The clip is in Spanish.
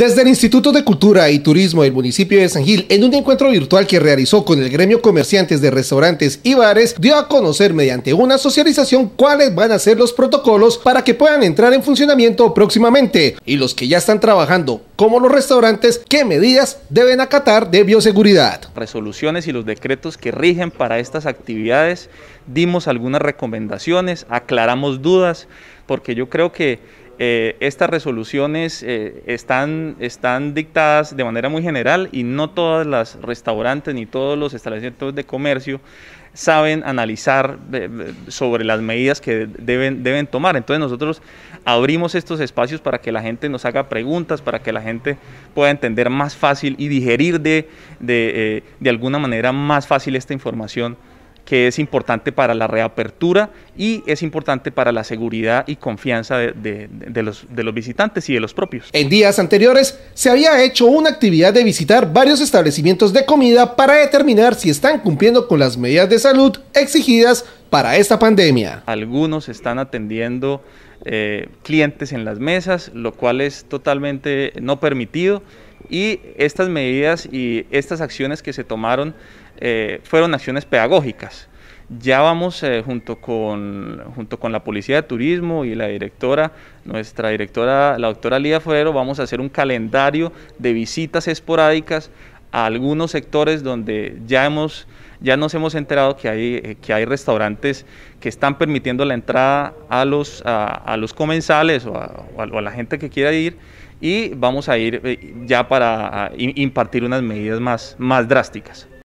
Desde el Instituto de Cultura y Turismo del municipio de San Gil, en un encuentro virtual que realizó con el gremio comerciantes de restaurantes y bares, dio a conocer mediante una socialización cuáles van a ser los protocolos para que puedan entrar en funcionamiento próximamente y los que ya están trabajando, como los restaurantes, qué medidas deben acatar de bioseguridad. Resoluciones y los decretos que rigen para estas actividades, dimos algunas recomendaciones, aclaramos dudas, porque yo creo que eh, estas resoluciones eh, están, están dictadas de manera muy general y no todas las restaurantes ni todos los establecimientos de comercio saben analizar eh, sobre las medidas que deben, deben tomar. Entonces nosotros abrimos estos espacios para que la gente nos haga preguntas, para que la gente pueda entender más fácil y digerir de, de alguna manera más fácil esta información que es importante para la reapertura y es importante para la seguridad y confianza de, los, visitantes y de los propios. En días anteriores se había hecho una actividad de visitar varios establecimientos de comida para determinar si están cumpliendo con las medidas de salud exigidas para esta pandemia. Algunos están atendiendo eh, clientes en las mesas, lo cual es totalmente no permitido. Y estas medidas y estas acciones que se tomaron eh, fueron acciones pedagógicas. Ya vamos eh, junto, con, junto con la Policía de Turismo y la directora, nuestra directora, la doctora Lía Forero, vamos a hacer un calendario de visitas esporádicas a algunos sectores donde ya ya nos hemos enterado que hay, eh, que hay restaurantes que están permitiendo la entrada a los, comensales o a, la gente que quiera ir y vamos a ir eh, ya para impartir unas medidas más, más drásticas.